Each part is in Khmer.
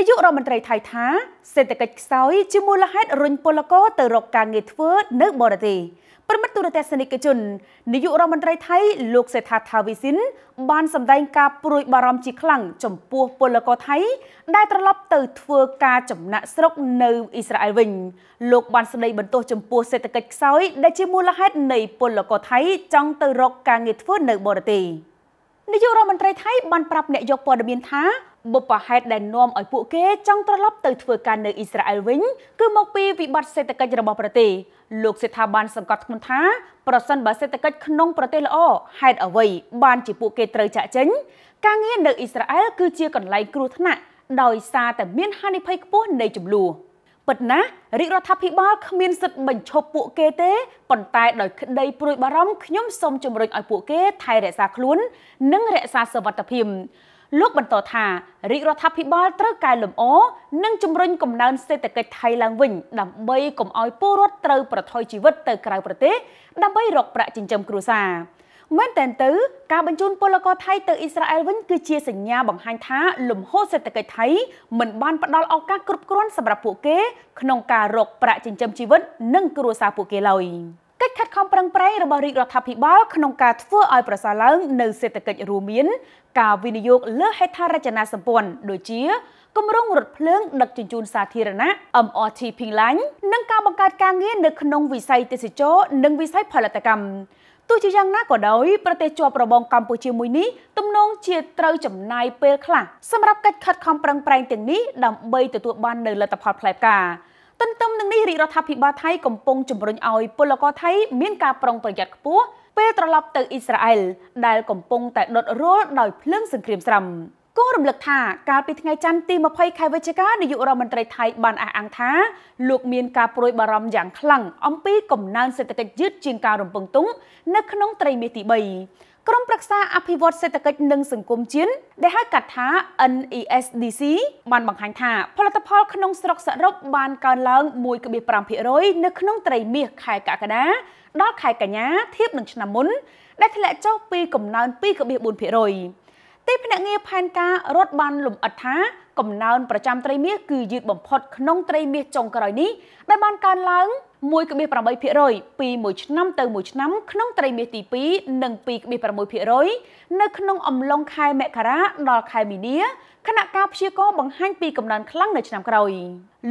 នាយករដ្ឋមន្ត្រីថៃថាសេដ្ឋកិច្ចខ្សោយជាមូលហេតុរុញពលករទៅរកការងារធ្វើនៅបរទេសព្រមត្តទូរទស្សនិកជននាយករដ្ឋមន្ត្រីថៃ លោក សេដ្ឋាថាវិសិនបានសម្ដែងការព្រួយបារម្ភជាខ្លាំងចំពោះពលករថៃ ដែលត្រឡប់ទៅធ្វើការចំណាក់ស្រុកនៅអ៊ីស្រាអែលវិញលោកបានសម្ដីបន្ទោសចំពោះសេដ្ឋកិច្ចខ្សោយដែលជាមូលហេតុនៃពលករថៃចង់ទៅរកការងារធ្វើនៅបរទេសនាយករដ្ឋមន្ត្រីថៃបានប្រាប់អ្នកយកព័ត៌មានថាបុព្វហេតុដែលនាំឲ្យពួកគេចង់ត្រឡប់ទៅធ្វើការនៅអ៊ីស្រាអែលវិញគឺមកពីវិបត្តិសេដ្ឋកិច្ចរបស់ប្រទេសលោកសេដ្ឋាបានសង្កត់ធ្ងន់ថាប្រសិនបើសេដ្ឋកិច្ចក្នុងប្រទេសល្អហេតុអ្វីបានជាពួកគេត្រូវចាក់ចេញការងារនៅអ៊ីស្រាអែលគឺជាកន្លែងគ្រោះថ្នាក់ដោយសារតែមានហានិភ័យខ្ពស់នៃចំនួនពិតណាស់រាជរដ្ឋាភិបាលគ្មានសិទ្ធិបញ្ឈប់ពួកគេទេប៉ុន្តែដោយក្តីព្រួយបារម្ភខ្ញុំសូមជំរុញឲ្យពួកគេថែរក្សាខ្លួន និងរក្សាសុវត្ថិភាពលោកបន្តថារាជរដ្ឋាភិបាលត្រូវកែលម្អ និងជំរុញកំណើនសេដ្ឋកិច្ចថៃឡើងវិញ ដើម្បីកុំឲ្យពលរដ្ឋត្រូវ ប្រថុយជីវិតទៅក្រៅ ប្រទេសដើម្បីរកប្រាក់ចិញ្ចឹមគ្រួសារមែនតែនទៅការបញ្ជូនពលករថៃទៅអ៊ីស្រាអែលវិញគឺជាសញ្ញាបង្ហាញថា លំហូរសេដ្ឋកិច្ចថៃមិនបានផ្ដល់ឱកាសគ្រប់គ្រាន់សម្រាប់ពួកគេ ក្នុងការរកប្រាក់ចិញ្ចឹមជីវិត និង គ្រួសារពួកគេឡើយ។កិច្ចខិតខំប្រឹងប្រែងរបស់រាជរដ្ឋាភិបាលក្នុងការធ្វើឲ្យប្រសើរឡើងនៅសេដ្ឋកិច្ចរួមមានការវិនិយោគលើហេដ្ឋារចនាសម្ព័ន្ធដូចជាគម្រោងរថភ្លើងដឹកជញ្ជូនសាធារណៈ MRT ភីងឡាញនិងការបង្កើតការងារនៅក្នុងវិស័យទេសចរនិងវិស័យផលិតកម្មទោះជាយ៉ាងណាក៏ដោយប្រទេសជាប់របងកម្ពុជាមួយនេះទំនងជាត្រូវចំណាយពេលខ្លះសម្រាប់កិច្ចខិតខំប្រឹងប្រែងទាំងនេះដើម្បីទទួលបាននូវលទ្ធផលផ្លែផ្កាទន្ទឹមនឹងនេះរាជរដ្ឋាភិបាលថៃកំពុងជំរុញឲ្យ ពលករថៃមានការប្រុងប្រយ័ត្នខ្ពស់ពេលត្រឡប់ទៅអ៊ីស្រាអែលដែលកំពុងតែដុតរលដោយភ្លើងសង្គ្រាមស្រាំគង់រំលឹកថាកាលពីថ្ងៃច័ន្ទទី20ខែវិច្ឆិកានាយករដ្ឋមន្ត្រីថៃបានអះអាងថាលោកមានការព្រួយបារម្ភយ៉ាងខ្លាំងអំពីកំណើនសេដ្ឋកិច្ចយឺតជាងការរំពឹងទុកនៅក្នុងត្រីមាសទី3ក្រុមប្រឹក្សាអភិវឌ្ឍសេដ្ឋកិច្ចនិងសង្គមជាតិដែលហៅកាត់ថា NESDC បានបង្ហាញថាផលិតផលក្នុងស្រុកសរុបបានកើនឡើង1.5%នៅក្នុងត្រីមាសខែកក្កដាដល់ខែកញ្ញាធៀបនឹងឆ្នាំមុនដែលធ្លាក់ចុះពីកំណើន2.4%ទីភ្នាក់ងារផែនការរដ្ឋបានលំអិតថាកំណើនប្រចាំត្រីមាសគឺយឺតបំផុតក្នុងត្រីមាសចុងក្រោយនេះដែលបានកើនឡើង0.5% 1.8%ពីមួយឆ្នាំទៅមួយឆ្នាំ ក្នុងត្រីមាសទី2និង2.6%នៅក្នុងអំឡុងខែមករាដល់ខែមីនាគណៈការព្យាករបង្ហាញ ពីកំណើនខ្លាំងនៅឆ្នាំក្រោយ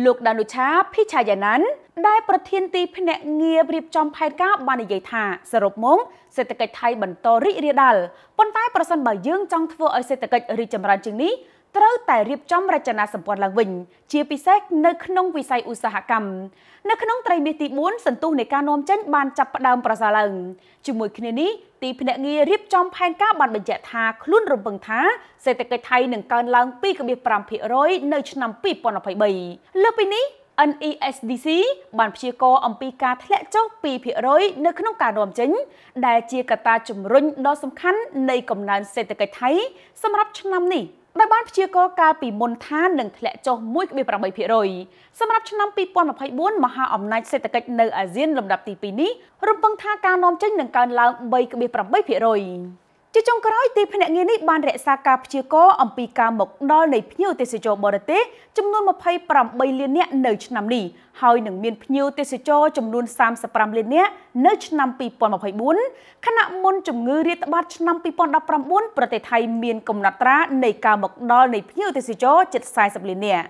លោកដានុឆាភីឆាយ៉ាណាន់ដែលប្រធានទីភ្នាក់ងាររៀបចំផែនការបាននិយាយថាសរុបមកសេដ្ឋកិច្ចថៃបន្តរីករាលដាលប៉ុន្តែប្រសិនបើយើងចង់ធ្វើឲ្យសេដ្ឋកិច្ចរីកចម្រើនជាងនេះត្រូវតែរៀបចំរចនាសម្ព័ន្ធឡើងវិញជាពិសេសនៅក្នុងវិស័យឧស្សាហកម្មនៅក្នុងត្រីមាសទី4សន្ទុះនៃការនាំចេញបានចាប់ផ្ដើមប្រសើរឡើងជាមួយគ្នានេះទីភ្នាក់ងាររៀបចំផែនការបានបញ្ជាក់ថាខ្លួនរំពឹងថាសេដ្ឋកិច្ចថៃនឹងកើនឡើង2.5%នៅឆ្នាំ2023លើពីនេះ NESDC បានព្យាករណ៍អំពីការធ្លាក់ចុះ2%នៅក្នុងការនាំចេញដែលជាកត្តាជំរុញដ៏សំខាន់នៃកំណើនសេដ្ឋកិច្ចថៃសម្រាប់ឆ្នាំនេះ។ដោយបានព្យាករកាលពីមុនថានឹងធ្លាក់ចុះ1.8%សម្រាប់ឆ្នាំ2024មហាអំណាចសេដ្ឋកិច្ចនៅអាស៊ានលំដាប់ទី2នេះរំពឹងថាការនាំចេញនឹងកើនឡើង3.8%ជាចុងក្រោយទីភ្នាក់ងារនេះបានរក្សាការព្យាករអំពីការមកដល់នៃភ្ញៀវទេសចរបរទេសចំនួន28លាននាក់នៅឆ្នាំនេះហើយនឹងមានភ្ញៀវទេសចរចំនួន35លាននាក់នៅឆ្នាំ2024ខណៈមុនជំងឺរាតត្បាតឆ្នាំ2019ប្រទេសថៃមានកំណត់ត្រានៃការមកដល់នៃភ្ញៀវទេសចរជិត40លាននាក់